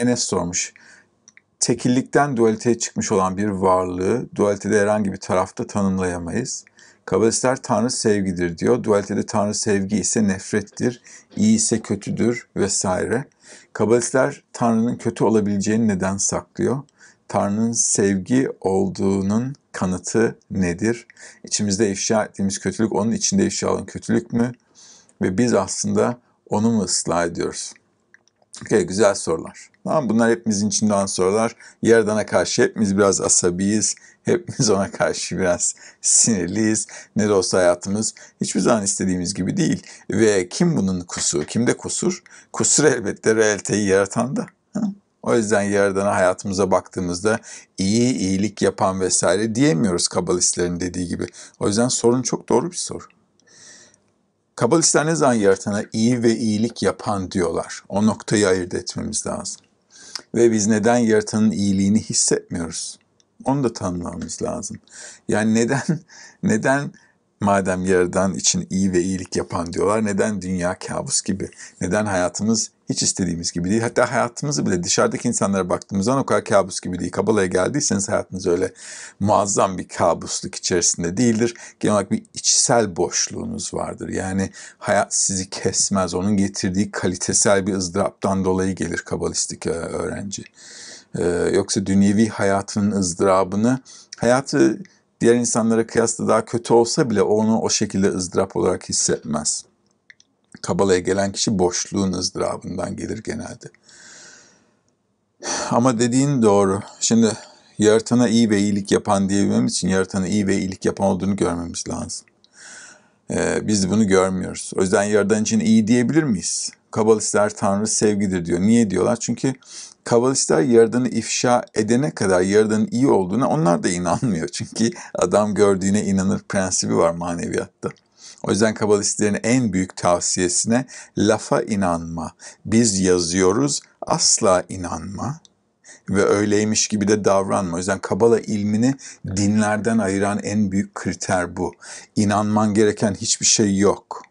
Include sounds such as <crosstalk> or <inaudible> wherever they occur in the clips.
Enes sormuş. Tekillikten dualiteye çıkmış olan bir varlığı dualitede herhangi bir tarafta tanımlayamayız. Kabalistler Tanrı sevgidir diyor. Dualitede Tanrı sevgi ise nefrettir, iyi ise kötüdür vesaire. Kabalistler Tanrı'nın kötü olabileceğini neden saklıyor? Tanrı'nın sevgi olduğunun kanıtı nedir? İçimizde ifşa ettiğimiz kötülük onun içinde ifşa olan kötülük mü? Ve biz aslında onu mu ıslah ediyoruz? Okey güzel sorular. Tamam bunlar hepimizin içinde olan sorular. Yaradan'a karşı hepimiz biraz asabiyiz. Hepimiz ona karşı biraz sinirliyiz. Ne de olsa hayatımız hiçbir zaman istediğimiz gibi değil. Ve kim bunun kusuru? Kimde kusur? Kusur elbette realiteyi yaratan da. O yüzden Yaradan'a hayatımıza baktığımızda iyi, iyilik yapan vesaire diyemiyoruz kabalistlerin dediği gibi. O yüzden sorun çok doğru bir soru. Kabalistler ne zayiatına iyi ve iyilik yapan diyorlar. O noktayı ayırt etmemiz lazım. Ve biz neden yaratanın iyiliğini hissetmiyoruz? Onu da tanımlamamız lazım. Yani neden <laughs> neden Madem yaradan için iyi ve iyilik yapan diyorlar neden dünya kabus gibi? Neden hayatımız hiç istediğimiz gibi değil? Hatta hayatımızı bile dışarıdaki insanlara baktığımız zaman o kadar kabus gibi değil. Kabala'ya geldiyseniz hayatınız öyle muazzam bir kabusluk içerisinde değildir. Genel olarak bir içsel boşluğunuz vardır. Yani hayat sizi kesmez. Onun getirdiği kalitesel bir ızdıraptan dolayı gelir kabalistik e, öğrenci. Ee, yoksa dünyevi hayatının ızdırabını hayatı diğer insanlara kıyasla daha kötü olsa bile onu o şekilde ızdırap olarak hissetmez. Kabala'ya gelen kişi boşluğun ızdırabından gelir genelde. Ama dediğin doğru. Şimdi yaratana iyi ve iyilik yapan diyebilmemiz için yaratana iyi ve iyilik yapan olduğunu görmemiz lazım. Ee, biz bunu görmüyoruz. O yüzden yaratan için iyi diyebilir miyiz? Kabalistler Tanrı sevgidir diyor. Niye diyorlar? Çünkü Kabalistler yaradanı ifşa edene kadar yaradanın iyi olduğuna onlar da inanmıyor. <laughs> Çünkü adam gördüğüne inanır prensibi var maneviyatta. O yüzden kabalistlerin en büyük tavsiyesine lafa inanma. Biz yazıyoruz asla inanma ve öyleymiş gibi de davranma. O yüzden Kabala ilmini dinlerden ayıran en büyük kriter bu. İnanman gereken hiçbir şey yok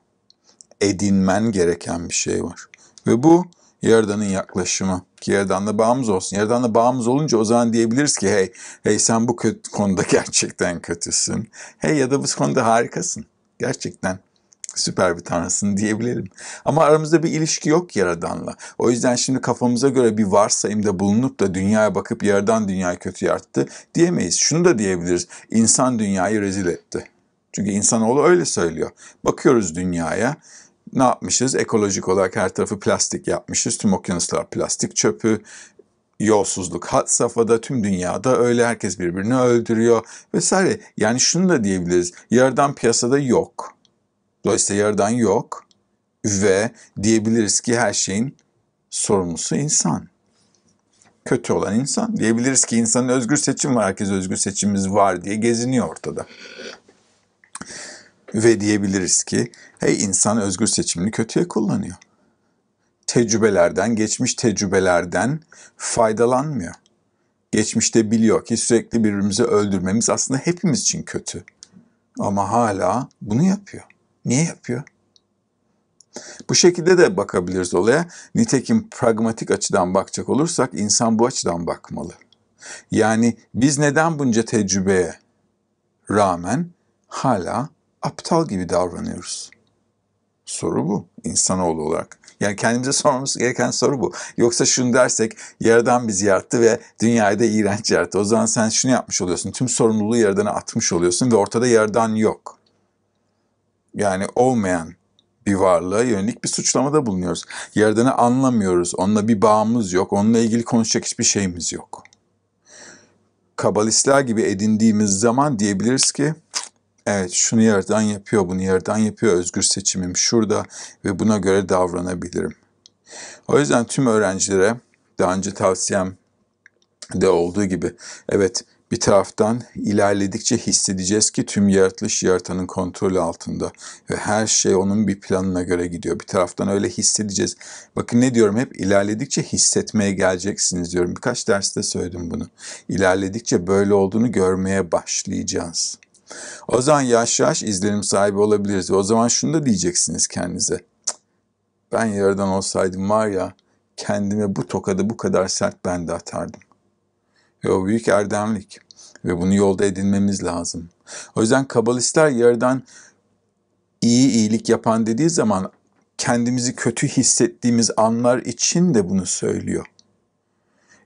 edinmen gereken bir şey var. Ve bu Yaradan'ın yaklaşımı. Ki Yaradan'la bağımız olsun. Yaradan'la bağımız olunca o zaman diyebiliriz ki hey, hey sen bu kötü, konuda <laughs> gerçekten kötüsün. Hey ya da bu konuda harikasın. Gerçekten süper bir tanrısın diyebilirim. Ama aramızda bir ilişki yok Yaradan'la. O yüzden şimdi kafamıza göre bir varsayımda bulunup da dünyaya bakıp Yaradan dünyayı kötü yarattı diyemeyiz. Şunu da diyebiliriz. İnsan dünyayı rezil etti. Çünkü insanoğlu öyle söylüyor. Bakıyoruz dünyaya ne yapmışız? Ekolojik olarak her tarafı plastik yapmışız. Tüm okyanuslar plastik çöpü, yolsuzluk hat safhada tüm dünyada öyle herkes birbirini öldürüyor vesaire. Yani şunu da diyebiliriz. Yerden piyasada yok. Dolayısıyla yerden yok ve diyebiliriz ki her şeyin sorumlusu insan. Kötü olan insan. Diyebiliriz ki insanın özgür seçim var, herkes özgür seçimimiz var diye geziniyor ortada. Ve diyebiliriz ki hey insan özgür seçimini kötüye kullanıyor. Tecrübelerden, geçmiş tecrübelerden faydalanmıyor. Geçmişte biliyor ki sürekli birbirimizi öldürmemiz aslında hepimiz için kötü. Ama hala bunu yapıyor. Niye yapıyor? Bu şekilde de bakabiliriz olaya. Nitekim pragmatik açıdan bakacak olursak insan bu açıdan bakmalı. Yani biz neden bunca tecrübeye rağmen hala aptal gibi davranıyoruz? Soru bu insanoğlu olarak. Yani kendimize sormamız gereken soru bu. Yoksa şunu dersek yaradan bizi yarattı ve dünyayı da iğrenç yarattı. O zaman sen şunu yapmış oluyorsun. Tüm sorumluluğu yaradana atmış oluyorsun ve ortada yaradan yok. Yani olmayan bir varlığa yönelik bir suçlamada bulunuyoruz. Yaradanı anlamıyoruz. Onunla bir bağımız yok. Onunla ilgili konuşacak hiçbir şeyimiz yok. Kabalistler gibi edindiğimiz zaman diyebiliriz ki Evet şunu yerden yapıyor, bunu yerden yapıyor, özgür seçimim şurada ve buna göre davranabilirim. O yüzden tüm öğrencilere daha önce tavsiyem de olduğu gibi evet bir taraftan ilerledikçe hissedeceğiz ki tüm yaratılış yaratanın kontrolü altında ve her şey onun bir planına göre gidiyor. Bir taraftan öyle hissedeceğiz. Bakın ne diyorum hep ilerledikçe hissetmeye geleceksiniz diyorum. Birkaç derste söyledim bunu. İlerledikçe böyle olduğunu görmeye başlayacağız. O zaman yaş yaş izlenim sahibi olabiliriz. O zaman şunu da diyeceksiniz kendinize. Ben yerden olsaydım var ya kendime bu tokadı bu kadar sert ben de atardım. Ve o büyük erdemlik ve bunu yolda edinmemiz lazım. O yüzden kabalistler yerden iyi iyilik yapan dediği zaman kendimizi kötü hissettiğimiz anlar için de bunu söylüyor.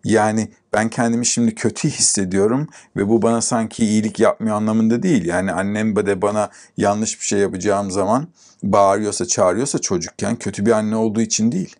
Yani ben kendimi şimdi kötü hissediyorum ve bu bana sanki iyilik yapmıyor anlamında değil. Yani annem de bana yanlış bir şey yapacağım zaman bağırıyorsa, çağırıyorsa çocukken kötü bir anne olduğu için değil.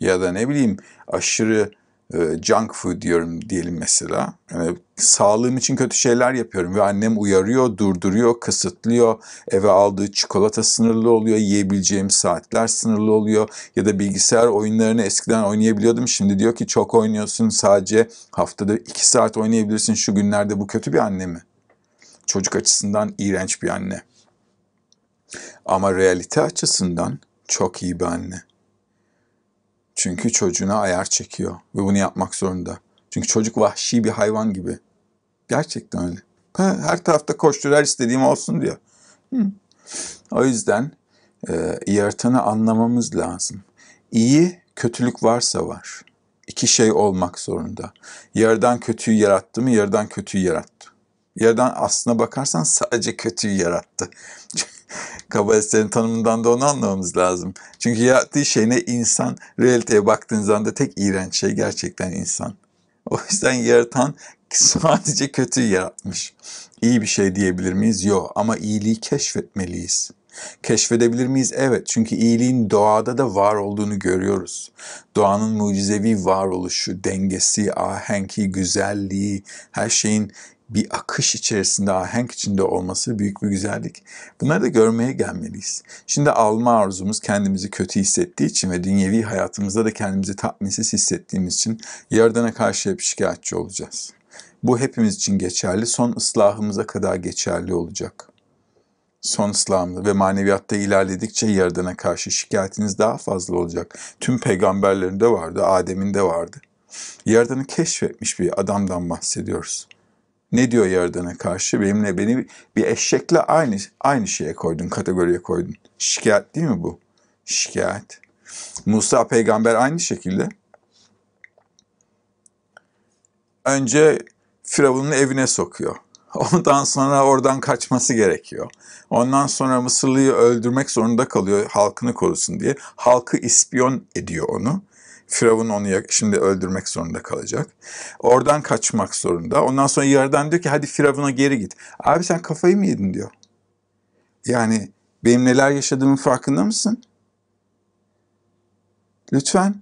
Ya da ne bileyim aşırı e, junk food diyorum diyelim mesela. Yani sağlığım için kötü şeyler yapıyorum ve annem uyarıyor, durduruyor, kısıtlıyor. Eve aldığı çikolata sınırlı oluyor, yiyebileceğim saatler sınırlı oluyor. Ya da bilgisayar oyunlarını eskiden oynayabiliyordum. Şimdi diyor ki çok oynuyorsun sadece haftada iki saat oynayabilirsin şu günlerde bu kötü bir anne mi? Çocuk açısından iğrenç bir anne. Ama realite açısından çok iyi bir anne. Çünkü çocuğuna ayar çekiyor ve bunu yapmak zorunda. Çünkü çocuk vahşi bir hayvan gibi. Gerçekten öyle. Her tarafta koşturar istediğim olsun diyor. O yüzden e, yaratanı anlamamız lazım. İyi, kötülük varsa var. İki şey olmak zorunda. Yerden kötüyü yarattı mı? Yerden kötüyü yarattı. Yerden aslına bakarsan sadece kötüyü yarattı. Kabalistlerin tanımından da onu anlamamız lazım. Çünkü yarattığı şey ne insan, realiteye zaman da tek iğrenç şey gerçekten insan. O yüzden yaratan sadece kötü yaratmış. İyi bir şey diyebilir miyiz? Yok ama iyiliği keşfetmeliyiz. Keşfedebilir miyiz? Evet çünkü iyiliğin doğada da var olduğunu görüyoruz. Doğanın mucizevi varoluşu, dengesi, ahenki, güzelliği, her şeyin bir akış içerisinde, ahenk içinde olması büyük bir güzellik. Bunları da görmeye gelmeliyiz. Şimdi alma arzumuz kendimizi kötü hissettiği için ve dünyevi hayatımızda da kendimizi tatminsiz hissettiğimiz için Yaradan'a karşı hep şikayetçi olacağız. Bu hepimiz için geçerli, son ıslahımıza kadar geçerli olacak. Son ıslahımız ve maneviyatta ilerledikçe Yaradan'a karşı şikayetiniz daha fazla olacak. Tüm peygamberlerinde vardı, Adem'in de vardı. Yaradan'ı keşfetmiş bir adamdan bahsediyoruz. Ne diyor yaradana karşı? Benimle beni bir eşekle aynı aynı şeye koydun, kategoriye koydun. Şikayet değil mi bu? Şikayet. Musa peygamber aynı şekilde. Önce Firavun'un evine sokuyor. <laughs> Ondan sonra oradan kaçması gerekiyor. Ondan sonra Mısırlı'yı öldürmek zorunda kalıyor halkını korusun diye. Halkı ispiyon ediyor onu. Firavun onu şimdi öldürmek zorunda kalacak. Oradan kaçmak zorunda. Ondan sonra yarıdan diyor ki hadi Firavun'a geri git. Abi sen kafayı mı yedin diyor. Yani benim neler yaşadığımın farkında mısın? Lütfen.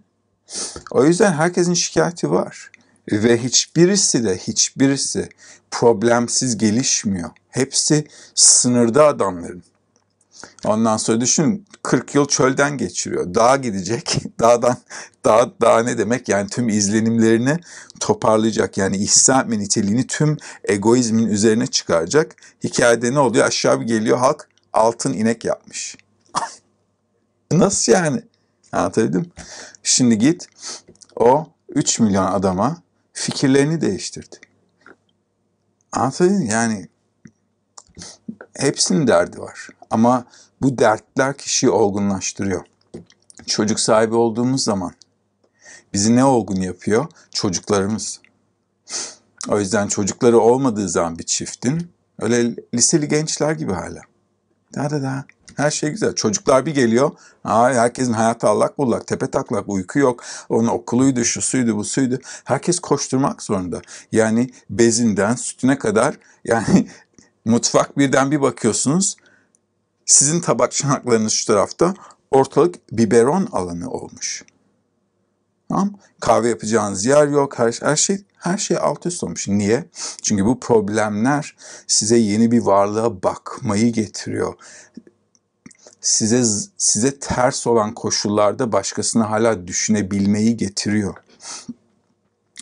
O yüzden herkesin şikayeti var. Ve hiçbirisi de hiçbirisi problemsiz gelişmiyor. Hepsi sınırda adamların. Ondan sonra düşün 40 yıl çölden geçiriyor. Dağa gidecek. <laughs> Dağdan dağ, dağ ne demek? Yani tüm izlenimlerini toparlayacak. Yani ihsan ve niteliğini tüm egoizmin üzerine çıkaracak. Hikayede ne oluyor? Aşağı bir geliyor halk altın inek yapmış. <laughs> Nasıl yani? Anlatabildim Şimdi git o 3 milyon adama fikirlerini değiştirdi. Anlatabildim Yani hepsinin derdi var. Ama bu dertler kişiyi olgunlaştırıyor. Çocuk sahibi olduğumuz zaman bizi ne olgun yapıyor? Çocuklarımız. O yüzden çocukları olmadığı zaman bir çiftin öyle liseli gençler gibi hala. Da da da. Her şey güzel. Çocuklar bir geliyor. Aa, herkesin hayatı allak bullak. Tepe taklak. Uyku yok. Onun okuluydu, şu suydu, bu suydu. Herkes koşturmak zorunda. Yani bezinden sütüne kadar yani <laughs> mutfak birden bir bakıyorsunuz. Sizin tabak çanaklarınız şu tarafta. Ortalık biberon alanı olmuş. Tamam? Kahve yapacağınız yer yok. Her, her şey her şey alt üst olmuş. Niye? Çünkü bu problemler size yeni bir varlığa bakmayı getiriyor. Size size ters olan koşullarda başkasını hala düşünebilmeyi getiriyor.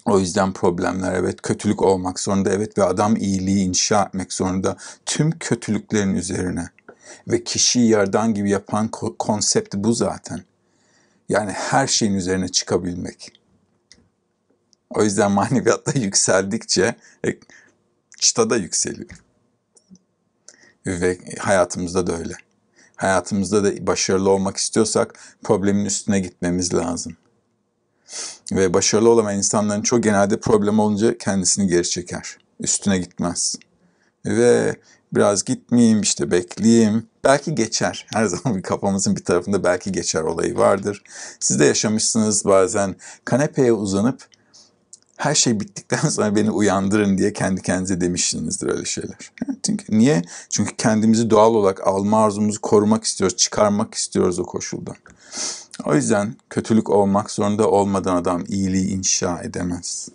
O yüzden problemler evet kötülük olmak zorunda evet ve adam iyiliği inşa etmek zorunda tüm kötülüklerin üzerine ve kişiyi yerden gibi yapan konsept bu zaten. Yani her şeyin üzerine çıkabilmek. O yüzden maneviyatta yükseldikçe e, çıta da yükseliyor. Ve hayatımızda da öyle. Hayatımızda da başarılı olmak istiyorsak problemin üstüne gitmemiz lazım. Ve başarılı olamayan insanların çoğu genelde problem olunca kendisini geri çeker. Üstüne gitmez. Ve Biraz gitmeyeyim işte bekleyeyim. Belki geçer. Her <laughs> zaman bir kafamızın bir tarafında belki geçer olayı vardır. Siz de yaşamışsınız bazen kanepeye uzanıp her şey bittikten <laughs> sonra beni uyandırın diye kendi kendinize demişsinizdir öyle şeyler. Çünkü niye? Çünkü kendimizi doğal olarak alma arzumuzu korumak istiyoruz, çıkarmak istiyoruz o koşuldan. O yüzden kötülük olmak zorunda olmadan adam iyiliği inşa edemez.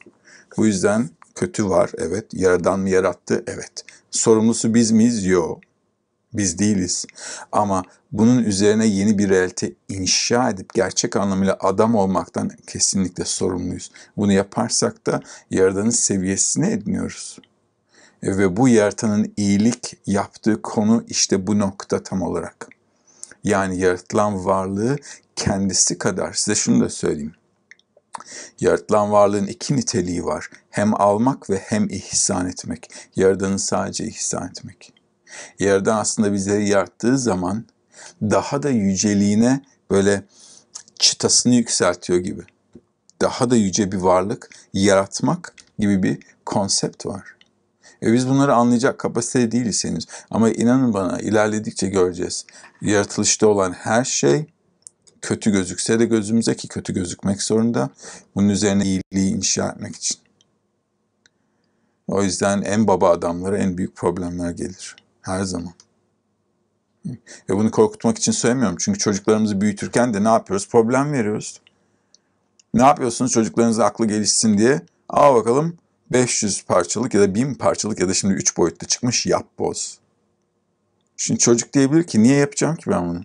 Bu yüzden Kötü var, evet. Yaradan mı yarattı? Evet. Sorumlusu biz miyiz? Yok. Biz değiliz. Ama bunun üzerine yeni bir realite inşa edip gerçek anlamıyla adam olmaktan kesinlikle sorumluyuz. Bunu yaparsak da yaradanın seviyesini ediniyoruz. E, ve bu yaratanın iyilik yaptığı konu işte bu nokta tam olarak. Yani yaratılan varlığı kendisi kadar size şunu da söyleyeyim. Yaratılan varlığın iki niteliği var. Hem almak ve hem ihsan etmek. Yaradanı sadece ihsan etmek. Yaradan aslında bizleri yarattığı zaman daha da yüceliğine böyle çıtasını yükseltiyor gibi. Daha da yüce bir varlık yaratmak gibi bir konsept var. E biz bunları anlayacak kapasitede değiliz henüz. Ama inanın bana ilerledikçe göreceğiz. Yaratılışta olan her şey kötü gözükse de gözümüze ki kötü gözükmek zorunda. Bunun üzerine iyiliği inşa etmek için. O yüzden en baba adamlara en büyük problemler gelir. Her zaman. Ve bunu korkutmak için söylemiyorum. Çünkü çocuklarımızı büyütürken de ne yapıyoruz? Problem veriyoruz. Ne yapıyorsunuz? Çocuklarınızın aklı gelişsin diye. Al bakalım 500 parçalık ya da 1000 parçalık ya da şimdi 3 boyutlu çıkmış yap boz. Şimdi çocuk diyebilir ki niye yapacağım ki ben bunu?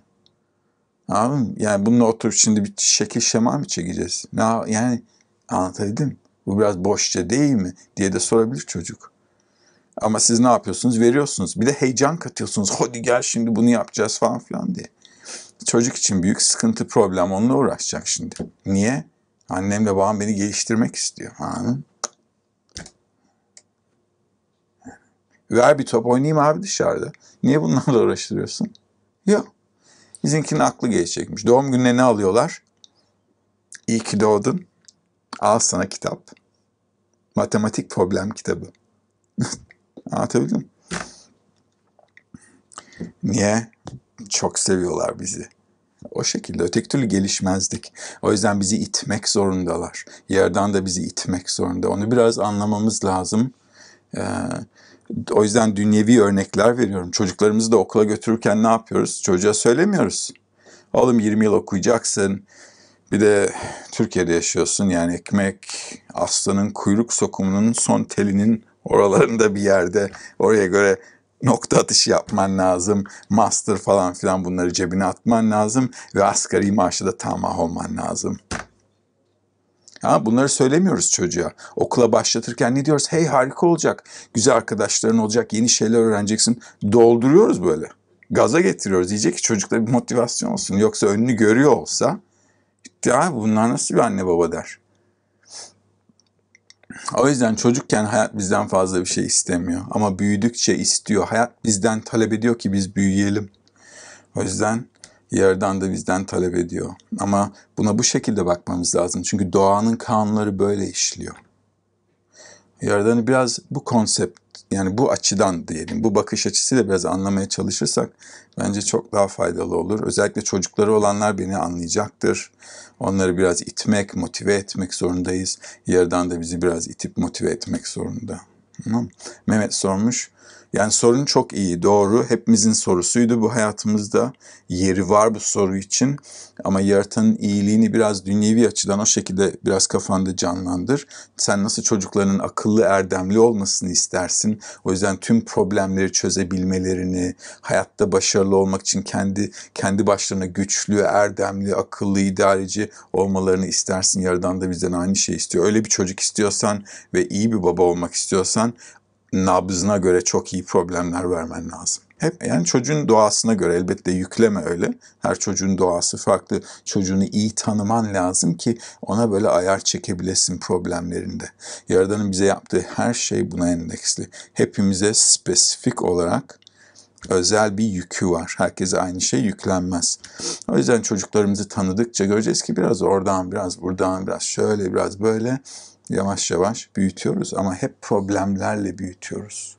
Anladın mı? Yani bununla oturup şimdi bir şekil şema mı çekeceğiz? Ne, yani anlatabildim. Bu biraz boşça değil mi? diye de sorabilir çocuk. Ama siz ne yapıyorsunuz? Veriyorsunuz. Bir de heyecan katıyorsunuz. Hadi gel şimdi bunu yapacağız falan filan diye. Çocuk için büyük sıkıntı problem. Onunla uğraşacak şimdi. Niye? Annemle babam beni geliştirmek istiyor. Anladın Ver bir top oynayayım abi dışarıda. Niye bunlarla uğraştırıyorsun? Yok. Bizimkinin aklı geçecekmiş. Doğum gününe ne alıyorlar? İyi ki doğdun. Al sana kitap. Matematik problem kitabı. <laughs> Anlatabildim Niye? Çok seviyorlar bizi. O şekilde öteki türlü gelişmezdik. O yüzden bizi itmek zorundalar. Yerden de bizi itmek zorunda. Onu biraz anlamamız lazım. Ee, o yüzden dünyevi örnekler veriyorum. Çocuklarımızı da okula götürürken ne yapıyoruz? Çocuğa söylemiyoruz. Oğlum 20 yıl okuyacaksın. Bir de Türkiye'de yaşıyorsun. Yani ekmek aslanın kuyruk sokumunun son telinin oralarında bir yerde. Oraya göre nokta atışı yapman lazım. Master falan filan bunları cebine atman lazım. Ve asgari maaşı da tamah olman lazım. Ha, bunları söylemiyoruz çocuğa. Okula başlatırken ne diyoruz? Hey harika olacak, güzel arkadaşların olacak, yeni şeyler öğreneceksin. Dolduruyoruz böyle. Gaza getiriyoruz. Diyecek ki çocukta bir motivasyon olsun. Yoksa önünü görüyor olsa ya bunlar nasıl bir anne baba der. O yüzden çocukken hayat bizden fazla bir şey istemiyor. Ama büyüdükçe istiyor. Hayat bizden talep ediyor ki biz büyüyelim. O yüzden yerden de bizden talep ediyor. Ama buna bu şekilde bakmamız lazım. Çünkü doğanın kanunları böyle işliyor. Yaradan'ı hani biraz bu konsept yani bu açıdan diyelim, bu bakış açısıyla biraz anlamaya çalışırsak bence çok daha faydalı olur. Özellikle çocukları olanlar beni anlayacaktır. Onları biraz itmek, motive etmek zorundayız. Yerden de bizi biraz itip motive etmek zorunda. Tamam. Mehmet sormuş. Yani sorun çok iyi, doğru. Hepimizin sorusuydu bu hayatımızda. Yeri var bu soru için. Ama yaratanın iyiliğini biraz dünyevi açıdan o şekilde biraz kafanda canlandır. Sen nasıl çocukların akıllı, erdemli olmasını istersin. O yüzden tüm problemleri çözebilmelerini, hayatta başarılı olmak için kendi kendi başlarına güçlü, erdemli, akıllı, idareci olmalarını istersin. Yaradan da bizden aynı şey istiyor. Öyle bir çocuk istiyorsan ve iyi bir baba olmak istiyorsan nabzına göre çok iyi problemler vermen lazım. Hep yani çocuğun doğasına göre elbette yükleme öyle. Her çocuğun doğası farklı. Çocuğunu iyi tanıman lazım ki ona böyle ayar çekebilesin problemlerinde. Yaradan'ın bize yaptığı her şey buna endeksli. Hepimize spesifik olarak özel bir yükü var. Herkese aynı şey yüklenmez. O yüzden çocuklarımızı tanıdıkça göreceğiz ki biraz oradan, biraz buradan, biraz şöyle, biraz böyle yavaş yavaş büyütüyoruz ama hep problemlerle büyütüyoruz.